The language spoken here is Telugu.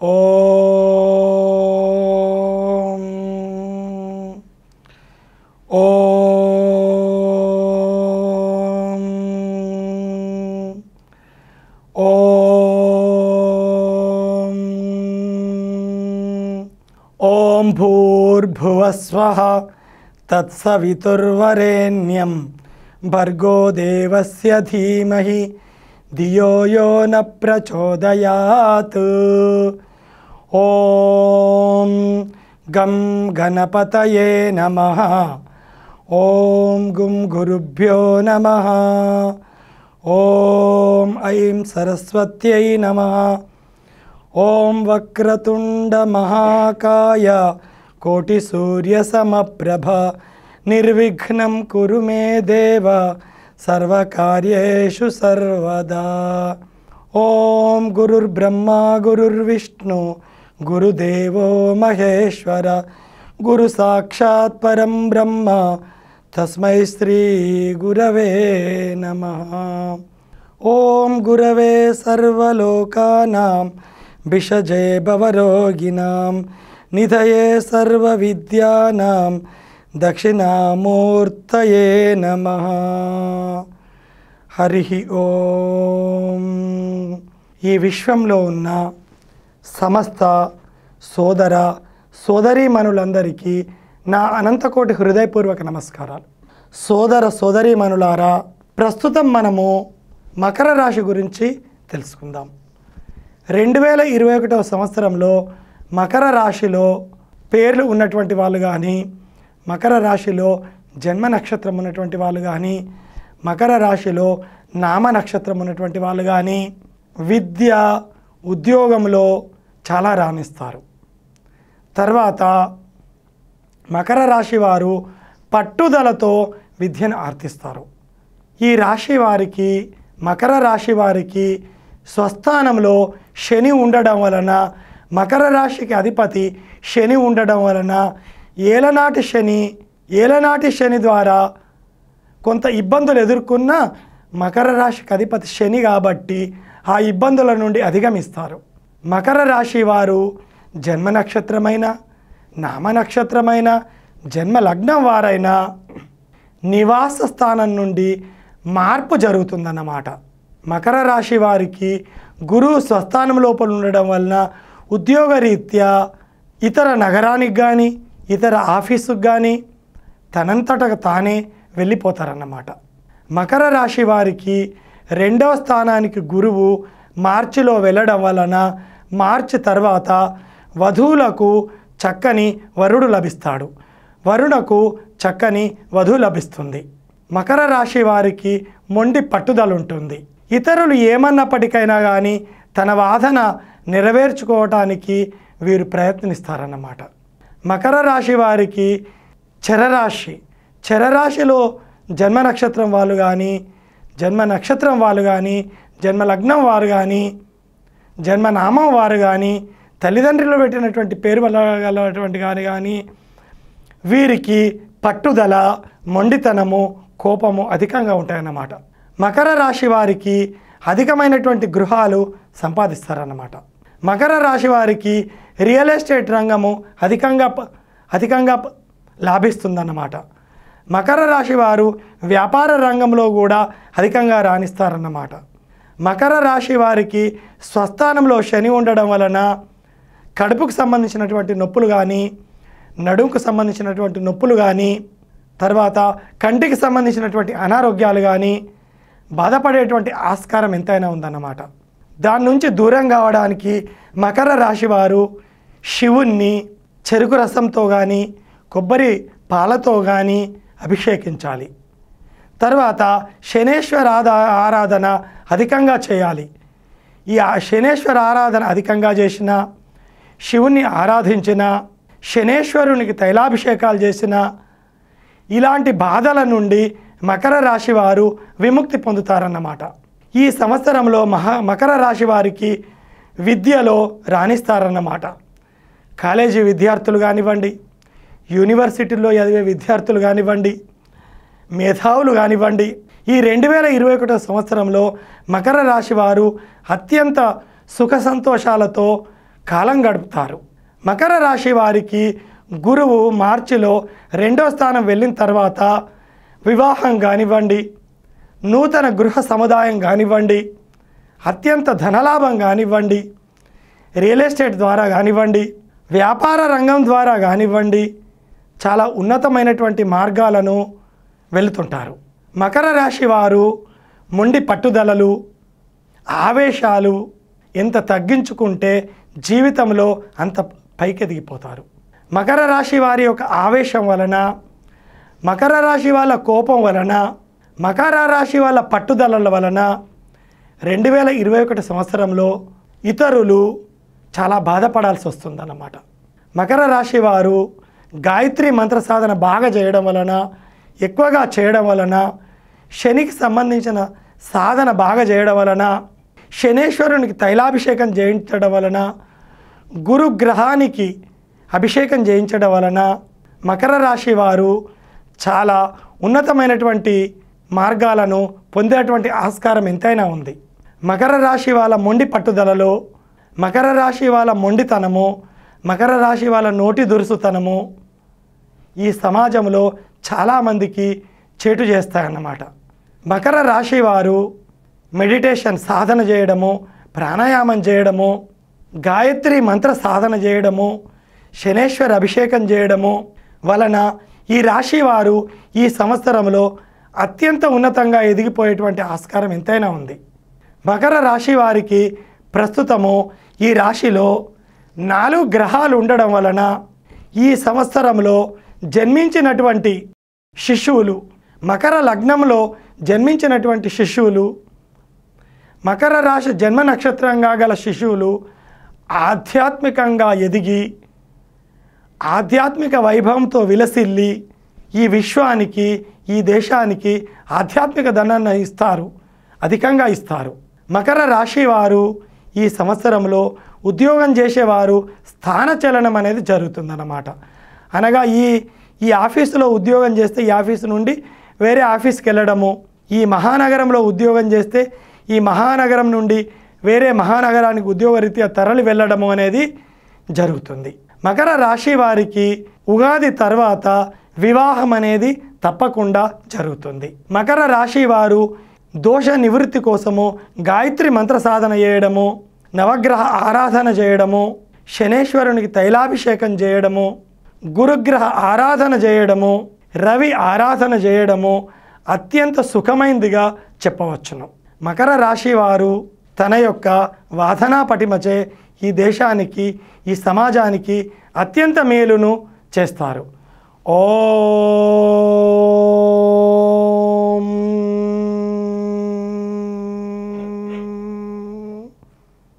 ॐ ॐ भूर्भुवस्वः तत्सवितुर्वरेण्यं देवस्य धीमहि धियो यो न प्रचोदयात् ॐ गं गणपतये नमः ॐ गुं गुरुभ्यो नमः ॐ ऐं सरस्वत्यै नमः ॐ वक्रतुण्डमहाकाय कोटिसूर्यसमप्रभ निर्विघ्नं कुरु मे देव सर्वकार्येषु सर्वदा ओं गुरुर्ब्रह्मा गुरुर्विष्णु गुरुदेवो महेश्वर गुरुसाक्षात् परम ब्रह्म तस्मै श्रीगुरवे नमः ॐ गुरवे सर्वलोकानां विषजे भवरोगिणां निधये सर्वविद्यानां दक्षिणामूर्तये नमः हरिः ॐ ఈ విశ్వంలో ఉన్న సమస్త సోదర సోదరీమణులందరికీ నా అనంతకోటి హృదయపూర్వక నమస్కారాలు సోదర సోదరీమణులారా ప్రస్తుతం మనము మకర రాశి గురించి తెలుసుకుందాం రెండు వేల ఇరవై ఒకటవ సంవత్సరంలో మకర రాశిలో పేర్లు ఉన్నటువంటి వాళ్ళు కానీ మకర రాశిలో జన్మ నక్షత్రం ఉన్నటువంటి వాళ్ళు కానీ మకర రాశిలో నామ నక్షత్రం ఉన్నటువంటి వాళ్ళు కానీ విద్య ఉద్యోగంలో చాలా రాణిస్తారు తర్వాత మకర రాశి వారు పట్టుదలతో విద్యను ఆర్తిస్తారు ఈ రాశి వారికి మకర రాశి వారికి స్వస్థానంలో శని ఉండడం వలన మకర రాశికి అధిపతి శని ఉండడం వలన ఏలనాటి శని ఏలనాటి శని ద్వారా కొంత ఇబ్బందులు ఎదుర్కొన్న మకర రాశికి అధిపతి శని కాబట్టి ఆ ఇబ్బందుల నుండి అధిగమిస్తారు మకర రాశి వారు జన్మ నక్షత్రమైన నామ నక్షత్రమైన జన్మ లగ్నం వారైనా నివాస స్థానం నుండి మార్పు జరుగుతుందన్నమాట మకర రాశి వారికి గురువు స్వస్థానం లోపల ఉండడం వలన ఉద్యోగరీత్యా ఇతర నగరానికి కానీ ఇతర ఆఫీసుకు కానీ తనంతట తానే వెళ్ళిపోతారన్నమాట మకర రాశి వారికి రెండవ స్థానానికి గురువు మార్చిలో వెళ్ళడం వలన మార్చి తర్వాత వధువులకు చక్కని వరుడు లభిస్తాడు వరుణకు చక్కని వధువు లభిస్తుంది మకర రాశి వారికి మొండి పట్టుదల ఉంటుంది ఇతరులు ఏమన్నప్పటికైనా కానీ తన వాదన నెరవేర్చుకోవటానికి వీరు ప్రయత్నిస్తారన్నమాట మకర రాశి వారికి చరరాశి చరరాశిలో జన్మ నక్షత్రం వాళ్ళు కానీ జన్మ నక్షత్రం వాళ్ళు కానీ జన్మ లగ్నం వారు కానీ జన్మనామం వారు కానీ తల్లిదండ్రులు పెట్టినటువంటి పేరు వెళ్ళగలటువంటి కానీ కానీ వీరికి పట్టుదల మొండితనము కోపము అధికంగా ఉంటాయన్నమాట మకర రాశి వారికి అధికమైనటువంటి గృహాలు సంపాదిస్తారన్నమాట మకర రాశి వారికి రియల్ ఎస్టేట్ రంగము అధికంగా అధికంగా లాభిస్తుందన్నమాట మకర రాశి వారు వ్యాపార రంగంలో కూడా అధికంగా రాణిస్తారన్నమాట మకర రాశి వారికి స్వస్థానంలో శని ఉండడం వలన కడుపుకు సంబంధించినటువంటి నొప్పులు కానీ నడుముకు సంబంధించినటువంటి నొప్పులు కానీ తర్వాత కంటికి సంబంధించినటువంటి అనారోగ్యాలు కానీ బాధపడేటువంటి ఆస్కారం ఎంతైనా ఉందన్నమాట దాని నుంచి దూరం కావడానికి మకర రాశి వారు శివుణ్ణి చెరుకు రసంతో కానీ కొబ్బరి పాలతో కానీ అభిషేకించాలి తర్వాత శనేశ్వర ఆరాధన అధికంగా చేయాలి ఈ శనేశ్వర ఆరాధన అధికంగా చేసిన శివుణ్ణి ఆరాధించిన శనేశ్వరునికి తైలాభిషేకాలు చేసిన ఇలాంటి బాధల నుండి మకర రాశి వారు విముక్తి పొందుతారన్నమాట ఈ సంవత్సరంలో మహా మకర రాశి వారికి విద్యలో రాణిస్తారన్నమాట కాలేజీ విద్యార్థులు కానివ్వండి యూనివర్సిటీల్లో చదివే విద్యార్థులు కానివ్వండి మేధావులు కానివ్వండి ఈ రెండు వేల ఇరవై ఒకటో సంవత్సరంలో మకర రాశి వారు అత్యంత సుఖ సంతోషాలతో కాలం గడుపుతారు మకర రాశి వారికి గురువు మార్చిలో రెండో స్థానం వెళ్ళిన తర్వాత వివాహం కానివ్వండి నూతన గృహ సముదాయం కానివ్వండి అత్యంత ధనలాభం కానివ్వండి రియల్ ఎస్టేట్ ద్వారా కానివ్వండి వ్యాపార రంగం ద్వారా కానివ్వండి చాలా ఉన్నతమైనటువంటి మార్గాలను వెళుతుంటారు మకర రాశి వారు మొండి పట్టుదలలు ఆవేశాలు ఎంత తగ్గించుకుంటే జీవితంలో అంత పైకి ఎదిగిపోతారు మకర రాశి వారి యొక్క ఆవేశం వలన మకర రాశి వాళ్ళ కోపం వలన మకర రాశి వాళ్ళ పట్టుదలల వలన రెండు వేల ఇరవై ఒకటి సంవత్సరంలో ఇతరులు చాలా బాధపడాల్సి వస్తుందన్నమాట మకర రాశి వారు గాయత్రి మంత్ర సాధన బాగా చేయడం వలన ఎక్కువగా చేయడం వలన శనికి సంబంధించిన సాధన బాగా చేయడం వలన శనేశ్వరునికి తైలాభిషేకం చేయించడం వలన గురుగ్రహానికి అభిషేకం చేయించడం వలన మకర రాశి వారు చాలా ఉన్నతమైనటువంటి మార్గాలను పొందేటువంటి ఆస్కారం ఎంతైనా ఉంది మకర రాశి వాళ్ళ మొండి పట్టుదలలో మకర రాశి వాళ్ళ మొండితనము మకర రాశి వాళ్ళ నోటి దురుసుతనము ఈ సమాజంలో చాలామందికి చేటు చేస్తాయన్నమాట మకర రాశి వారు మెడిటేషన్ సాధన చేయడము ప్రాణాయామం చేయడము గాయత్రి మంత్ర సాధన చేయడము శనేశ్వర అభిషేకం చేయడము వలన ఈ రాశి వారు ఈ సంవత్సరంలో అత్యంత ఉన్నతంగా ఎదిగిపోయేటువంటి ఆస్కారం ఎంతైనా ఉంది మకర రాశి వారికి ప్రస్తుతము ఈ రాశిలో నాలుగు గ్రహాలు ఉండడం వలన ఈ సంవత్సరంలో జన్మించినటువంటి శిశువులు మకర లగ్నంలో జన్మించినటువంటి శిశువులు మకర రాశి జన్మ నక్షత్రంగా గల శిశువులు ఆధ్యాత్మికంగా ఎదిగి ఆధ్యాత్మిక వైభవంతో విలసిల్లి ఈ విశ్వానికి ఈ దేశానికి ఆధ్యాత్మిక ధనాన్ని ఇస్తారు అధికంగా ఇస్తారు మకర రాశి వారు ఈ సంవత్సరంలో ఉద్యోగం చేసేవారు స్థానచలనం అనేది జరుగుతుందన్నమాట అనగా ఈ ఈ ఆఫీసులో ఉద్యోగం చేస్తే ఈ ఆఫీసు నుండి వేరే ఆఫీస్కి వెళ్ళడము ఈ మహానగరంలో ఉద్యోగం చేస్తే ఈ మహానగరం నుండి వేరే మహానగరానికి ఉద్యోగరీత్యా తరలి వెళ్ళడము అనేది జరుగుతుంది మకర రాశి వారికి ఉగాది తర్వాత వివాహం అనేది తప్పకుండా జరుగుతుంది మకర రాశి వారు దోష నివృత్తి కోసము గాయత్రి మంత్ర సాధన చేయడము నవగ్రహ ఆరాధన చేయడము శనేశ్వరునికి తైలాభిషేకం చేయడము గురుగ్రహ ఆరాధన చేయడము రవి ఆరాధన చేయడము అత్యంత సుఖమైందిగా చెప్పవచ్చును మకర రాశి వారు తన యొక్క వాసనా పటిమచే ఈ దేశానికి ఈ సమాజానికి అత్యంత మేలును చేస్తారు ఓ